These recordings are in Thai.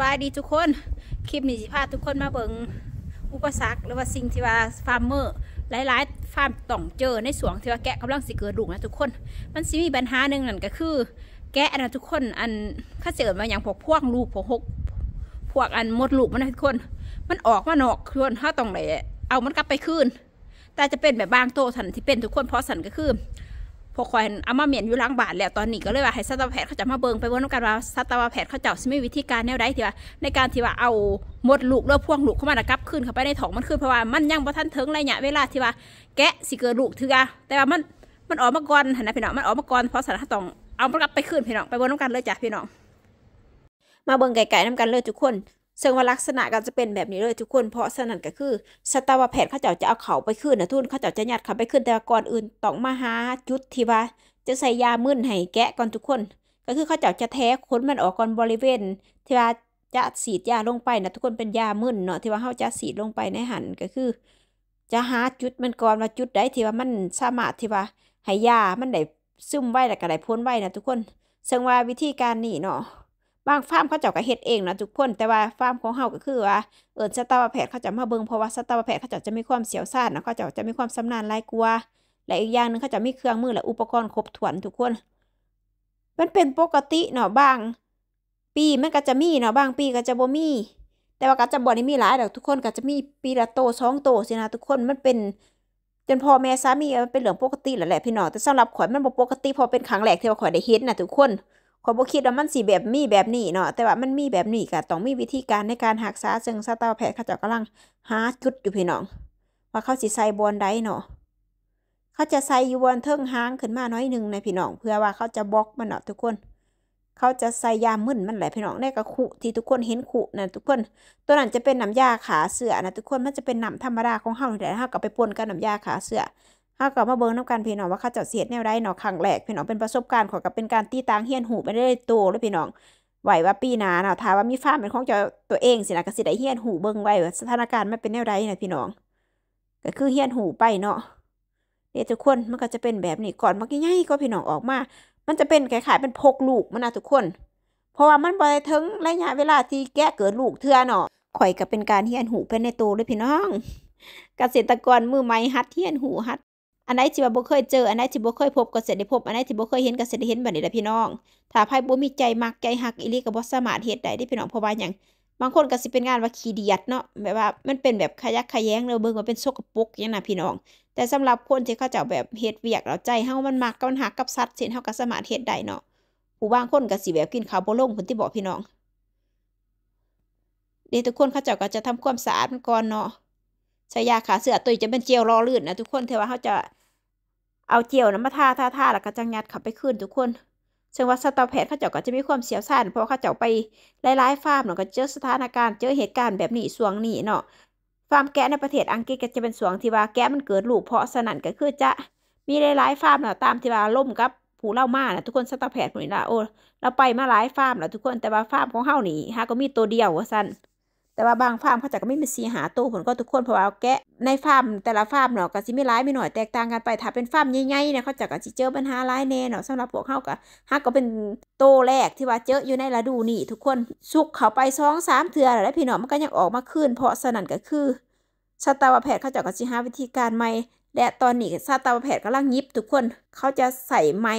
บายดีทุกคน คลิปนี้สิพาทุกคนมาเบิงอุปสรรค หรือว่าสิ่งที่ว่าฟาร์มเมอร์ หลายๆฟาร์มต้องเจอในสวนที่ว่าแกะกำลังสิเกิดดุกนะทุกคน มันสิมีปัญหาหนึ่งนั่นก็คือ แกะนะทุกคนอันข้าเือมาอย่างพวกพวกลูกพวกหกพวกอันมดลูกมันนะทุกคน มันออกมานอกทุกคนถ้าต้องไหนเอามันกลับไปคืนแต่จะเป็นแบบบางโตสันที่เป็นทุกคนเพราะสันก็คือพวกคอยอามาเมียนอยู่ล้างบาทแล้วตอนนี้ก็เลยว่าให้สัตวแพทย์เขาจะมาเบิงไปวบ่าน้ำกันว่าสัตวแพทย์เขาเจะาสิมีวิธีการแนวใดที่ว่า ในการที่ว่าเอาหมดลูกแล้วพ่วงลูกเข้ามานะกลับขึ้นเข้าไปในถ้องมันขึ้นเพราะว่ามันยังบ่ทันถึงระยะเวลาที่ว่า แกะสิเกิดลูกถื่อแต่ว่ามันมันออกมาก่อนนะพี่น้องมันออกมาก่อนเพราะสารต้องเอามันกลับไปขึ้นพี่น้องไปวบ่าน้ำกันเลยจ้ะพี่น้องมาเบิงไก่ๆน้ำกันเลยทุกคนซึ่งว่าลักษณะก็จะเป็นแบบนี้เลยทุกคนเพราะฉะนั้นก็คือสตาวแพทย์เขาเจ้าจะเอาเขาไปขึ้นนะทุนเขาเจ้าจะยัดเขาไปขึ้นแต่ก่อนอื่นต้องมาหาจุดที่ว่าจะใส่ยามึนให้แกะก่อนทุกคน ก็คือเขาเจ้าจะแท้ค้นมันออกก่อนบริเวณที่ว่าจะสีดยาลงไปนะทุกคนเป็นยามึนเนาะที่ว่าเขาจะสีดลงไปในหันก็คือจะหาจุด มันก่อนว่าจุดใดที่ว่ามันสามารถที่ว่าให้ยามันได้ซึมไว้แล้วก็ได้พ้นไว้นะทุกคน ซึ่งว่าวิธีการนี่เนาะบางฟาร์มเขาเจ้าก็เฮ็ดเองนะทุกคน แต่ว่าฟาร์มของเฮาก็คือว่าเอิญสตาวแพทย์เขาจะมาเบิ่งเพราะว่าสตาวแพทย์เขาเจ้าจะมีความเสียวซ่านนะเขาเจ้าจะมีความสำนานหลายกว่า และอีกอย่างนึงเขาจะมีเครื่องมือและอุปกรณ์ครบถ้วนทุกคน มันเป็นปกติเนาะบาง ปีมันก็จะมีเนาะบางปีก็จะบ่มีแต่ว่าก็จะบ่ได้มีหลายดอกทุกคนก็จะมีปีละโตสองโตสินะทุกคนมันเป็นจนพ่อแม่สามีมันเป็นเรื่องปกติแหละแหละพี่น้องแต่สำหรับข่อยมันบ่ปกติพอเป็นครั้งแรกที่ว่าข่อยได้เห็นนะทุกคนขายบ่คิดว่ามันสีแบบมีแบบนี้เนาะแต่ว่ามันมีแบบนี้ก็ต้องมีวิธีการในการหักษาซึ่งสาตาแพะ์เขาจะกำลังหาจุดอยู่พี่น้อง ว่าเขาสิใส่บอลได้เนาะเขาจะใส่อยู่นเทิงหางขึ้นมาน้อยหนึ่งในพี่น้อง เพื่อว่าเขาจะบล็อกมันเนาะทุกคน เขาจะใส่ยามึนมันแหละพี่น้องในกระขุที่ทุกคนเห็นขุนะทุกคน ตัวนั้นจะเป็นน้ำยาขาเสือนะทุกคนมันจะเป็นน้ำธรรมดาของเฮาแต่ถ้ากบไปปนกับน้ำยาขาเสือเฮากบมาเบิ้งน้ำกันพี่น้องว่าข้าเจ้าเสียดแนวไดเนาะขังแหลกพี่น้องเป็นประสบการณ์ขอกับเป็นการตีตางเฮียนหูไปได้โตเลยพี่น้องไหวว่าปีหนาเนาะถ้าว่ามีฟ้าเป็นของเจ้าตัวเองสินะก็สิได้เฮียนหูเบิ้งไว้วสถานการณ์ไม่เป็นแนวไดนะพี่น้อง ก็คือเฮียนหูไปเนาะเดี๋ยวทุกคนมันก็จะเป็นแบบนี้ก่อนมันก็ง่ายก็พี่น้องออกมา มันจะเป็นคล้ายๆเป็นพกลูกมันนะทุกคน เพราะว่ามันบ่ได้ึงระยะเวลาที่แก้เกิดลูกเทือเนาะข่อยก็เป็นการเฮียนหูเป็นในโตเลยพี่น้องเกษตรกรมือไม้ฮัดเฮียนหูฮัดอันไหนที่บ่เคยเจอ อันไหนที่บ่เคย พบก็เสด็จพบ อันไหนที่บ่เคยเห็นก็เสด็จเห็นบัดนี้แหละพี่น้อง ถ้าไพ่บ่มีใจมักใจหักอีหลีก็บ่สามารถเฮ็ดได้ที่พี่น้องเพราะว่าหยังบางคนก็สิเป็นงานว่าขี้เดียดเนาะแบบว่ามันเป็นแบบขยักขยแยงเราเบิ่งว่าเป็นสกปรกอย่างน่ะพี่น้อง แต่สำหรับคนที่เขาเจ้าแบบเฮ็ดเวียกเราใจเฮามันมักกับมันหักกับสัตว์เช่นเฮาก็สามารถเฮ็ดได้เนาะผู้บางคนก็สิแบบกินข้าวบ่ลงเพิ่นที่บอกพี่น้อง เดี๋ยวทุกคนเขาเจ้าก็จะทำความสะอาดมันก่อนเนาะชายาขาเสือตัวจะเป็นเจียวรอลื่นนะ ทุกคน เทว่าเขาจะเอาเจียวน้ำมาทาทาทาแล้วก็จังยัดขับไปขึ้นทุกคนชื่งว่าสตอแพทย์เขาเจ้าก็จะมีความเสียวสั่นเพราะเขาเจ้าไปหลายๆฟาร์มเนาะก็เจอสถานการณ์เจอเหตุการณ์แบบนี้สวงนี้เนาะฟาร์มแกะในประเทศอังกฤษก็จะเป็นสวงที่ว่าแกะมันเกิดลูกเพาะสนั่นก็คือจะ มีหลายๆฟาร์มเนาะตามที่ว่าล่มกับ ผู้เล่ามานะทุกคนสตอแพทย์คนนี้ละโอ้เราไปมาหลายฟาร์มแล้วทุกคนแต่ว่าฟาร์มของเฮานี่ฮะก็มีตัวเดียวว่าสั่นแต่ว่าบางฟาร์มเขาจะก็ไม่มีสีหาตัวผลก็ทุกคนเพราะว่าแกะในฟาร์มแต่ละฟาร์มเนาะก็สิไม่ร้ายไม่หน่อยแตกต่างกันไปถ้าเป็นฟาร์มใหญ่ๆเนี่ยเขาจะก็จะเจอปัญหาร้ายแน่เนาะสำหรับพวกเขาก็ฮักก็เป็นโตแรกที่ว่าเจออยู่ในฤดูนี่ทุกคน สุกเขาไปสองสามเถื่อแล้วพี่น้องมันก็ยังออกมาขึ้นเพราะสนั่นก็คือ ชาตาวแพทย์เขาจะก็จะหาวิธีการใหม่ และตอนนี้ชาตวแพทย์กำลังยิบ ทุกคนเขาจะใส่ไม้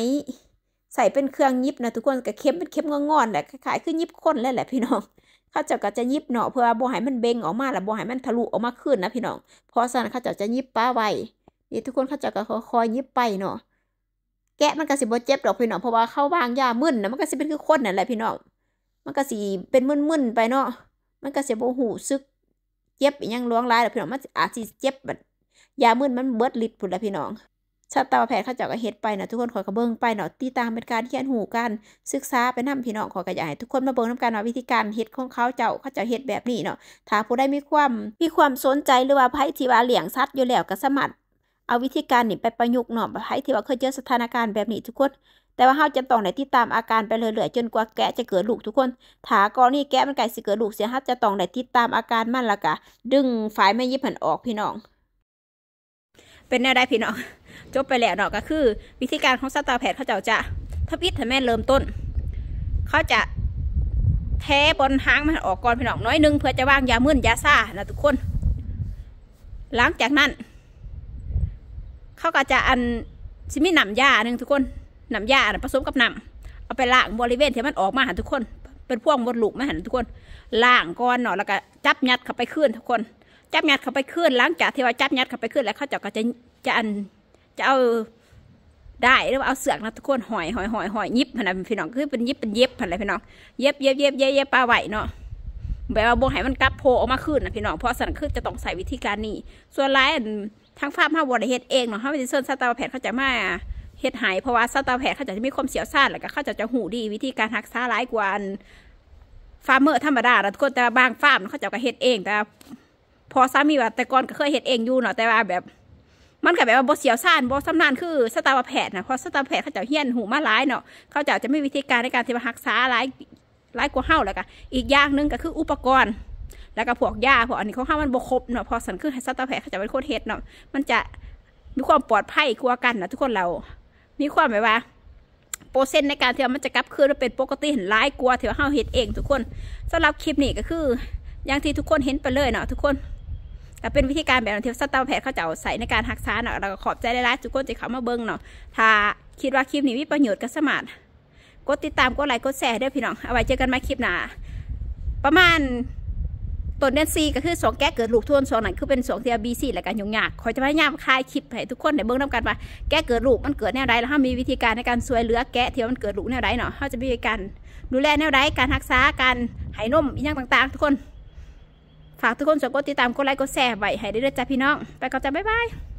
ใส่เป็นเครื่องยิบนะทุกคนก็เข้มเป็นเข้มงอนๆแหละคล้ายๆคือยิบคนเลยแหละพี่น้องข้าเจ้าก็จะยิบเนาะเพื่อบ่ให้มันเบ่งออกมาแล้วบ่ให้มันทะลุออกมาขึ้นนะพี่น้อง เพราะฉะนั้นข้าเจ้าจะยิบป้าไว้นี่ทุกคนข้าเจ้าก็คอยยิบไปเนาะแกะมันก็สิบ่เจ็บดอกพี่น้องเพราะว่าเข้าวางยามึนนะมันก็สิเป็นคือคนนั่นแหละพี่น้องมันก็สิเป็นมึนๆไปเนาะมันก็สิบ่หูซึกเจ็บอียังล้วงลายดอกพี่น้องมันอาจสิเจ็บแบบยามึนมันเบิดลิดพุ่นละพี่น้องชาตาแพทย์เขาเจาะก็เฮ็ดไปเนาะทุกคนขอกระเบื้องไปเนาะตีตามเป็นการที่อันหูกันศึกษาไปนำพี่น้องขอกระยายทุกคนมาเบิ่งนำกันว่าวิธีการเฮ็ดของเขาเจ้าเขาเจะเฮ็ดแบบนี้เนาะถ้าผู้ได้มีความมีความสนใจหรือว่าไผที่ว่าเลี้ยงสัตว์อยู่แล้วก็สามารถเอาวิธีการนี่ไปประยุกต์เนาะไผที่ว่าเคยเจอสถานการณ์แบบนี้ทุกคนแต่ว่าเฮาจะต้องได้ติดตามอาการไปเรื่อยๆจนกว่าแกะจะเกิดลูกทุกคนถากรณีแกะมันไก่สิเกิดลูกเสียเฮาจะต้องได้ติดตามอาการมันละกะดึงฝายไม่ยิบผันออกพี่น้อง เป็นแนวได้พี่น้องจบไปแล้วเนาะก็คือ วิธีการของสตาร์แพดเขาจะจะทับอิดถ้าแม่ เริ่มต้น เขาจะ แทบนหางมันออกก่อนพี่น้องน้อยนึงเพื่อจะวางยามื่นยาซ่านะทุกคน หลังจากนั้น เขาก็จะอันซิมิหนำยาหนึ่งทุกคนหนำยาผสมกับหนำเอาไปล้างบริเวณที่มันออกมาหันทุกคน เป็นพวกมดลูกม่หันทุกคนล้างก่อนเนาะแล้วก็จับยัดเข้าไปขึ้นทุกคน จับยัดเข้าไปขึ้นหลังจากที่ว่าจับยัดเข้าไปขึ้นแล้วเขาจะก็จะจะอันจะเอาได้หรือวเอาเสือกนะทุกคนหอยหอยหอยหอยยิบพันนะพี่น้องคือเป็นยิบเป็นเย็บพันนะพี่น้องเย็บเย็บเย็บเย็บเย็บปลาไหวเนาะแบบว่าบหาหมันกลับโผล่ออกมาขึ้นนะพี่น้องเพราะสันขึ้นจะต้องใส่วิธีการนี้ส่วนไลน์ทั้งฟาร์มห้าวอรเฮ็ดเองเนาะห้าวดิเซนซาตาแผดเขาจะมาเฮ็ดหายเพราะว่าซาตาแผดเขาจะมีความเสียวซ่านแล้วก็เขาจะจะหูดีวิธีการหักซาร้ายกว่าฟาร์มเมอร์ธรรมดาทุกคนแต่บางฟาร์มเขาจะก็เฮ็ดเองแต่พอสามีว่าแต่ก่อนก็เคยเฮ็ดเองอยู่เนาะแต่ว่าแบบมันก็แบบว่าบเสียวซ่านบสำนานคือสตาร์แพท์นะเพราะสตาร์แพท์เขาจะเฮี้ยนหูมาหลายเนาะเขาจะจะไม่วิธีการในการที่มารักษาหลายหลายกว่าเฮาแล้วก็อีกอย่างหนึ่งก็คืออุปกรณ์แล้วก็พวกยาพวกอันนี้เขาห้ามันบกครบเนาะพอสันคือสตาร์แพท์เขาจะเป็นโคตรเฮ็ดเนาะมันจะมีความปลอดภัยกว่ากันนะทุกคนเรามีความแบบว่าโปรเซนในการที่มันจะกลับคืนเป็นปกติเห็นร้ายกลัวที่ว่าเฮาเฮ็ดเองทุกคนสำหรับคลิปนี้ก็คืออย่างที่ทุกคนเห็นไปเลยเนาะทุกคนก็เป็นวิธีการแบบเที่สตาร์แพทย์เขาจะใส่ในการหักษาเนาะเราก็ขอบใจได้ละจุกคนที่เขามาเบิ้งเนาะถ้าคิดว่าคลิปนี้มีประโยชน์ก็สมัครกดติดตามกดไลค์กดแชร์ด้วยพี่น้องเอาไว้เจอกันมาคลิปหน้าประมาณต้นเดือนสี่ก็คือสองแก้เกิดลูกทวนสองนั่นคือเป็นสองเทียบีซีและกันยุ่งยากคอยจะพยายามคลายคลิปให้ทุกคนในเบื้องต้นกันมาแก้เกิดลูกมันเกิดแนวไรแล้วถ้ามีวิธีการในการช่วยเหลือแก้เทียมันเกิดลูกแนวไรเนาะเขาจะมีการดูแลแนวไรการรักษาการหายนมอย่างต่างๆ ทุกคนฝากทุกคนสกดติดตามกดไลค์กดแชร์ไว้ให้ได้ด้วยจ้ะพี่น้อง ไปก่อนจ้ะบ๊ายบาย